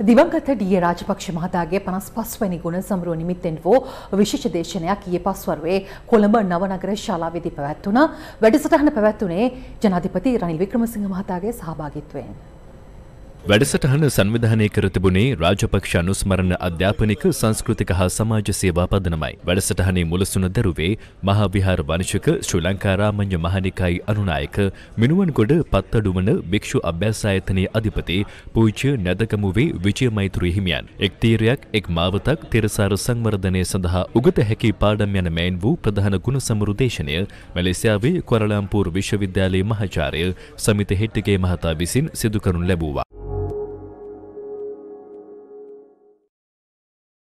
දිවංගත DA. Rajapaksa මහතාගේ 55 වැනි ගුණ සමරුව නිමිත්තෙන් වූ විශේෂ දේශනයක් ඊයේ පස්වරුවේ කොළඹ නවනගර ශාලාවේදී පැවැත්වුණා. වැඩසටහන පැවැත්වුණේ ජනාධිපති රනිල් වික්‍රමසිංහ මහතාගේ සහභාගීත්වයෙන්. වැඩසටහන සංවිධානය කර තිබුණේ රාජපක්ෂ අනුස්මරණ අධ්‍යාපනික සංස්කෘතික හා සමාජ සේවා පදනමයි. වැඩසටහනේ මුලසුන දරුවේ මහා විහාර වංශක ශ්‍රී ලංකාරාමඤ්ඤ මහනිකායි අනුනායක මිනුවන්ගොඩ පත්තඩුමන භික්ෂු අභ්‍යාසායතනයේ අධිපති පූජ්‍ය නැදකමුවේ විජයමෛත්‍රී හිමියන්. එක් තීරයක් එක් මාවතක් තිරසාර සංවර්ධනය සඳහා උගත හැකි පාඩම් යන මෑන් වූ ප්‍රධාන ගුණ සමරු දේශනය මැලේසියාවේ කුවලලම්පූර් විශ්වවිද්‍යාලයේ මහාචාර්ය සමිත හෙට්ටිගේ මහතා විසින් සිදු කරනු ලැබුවා.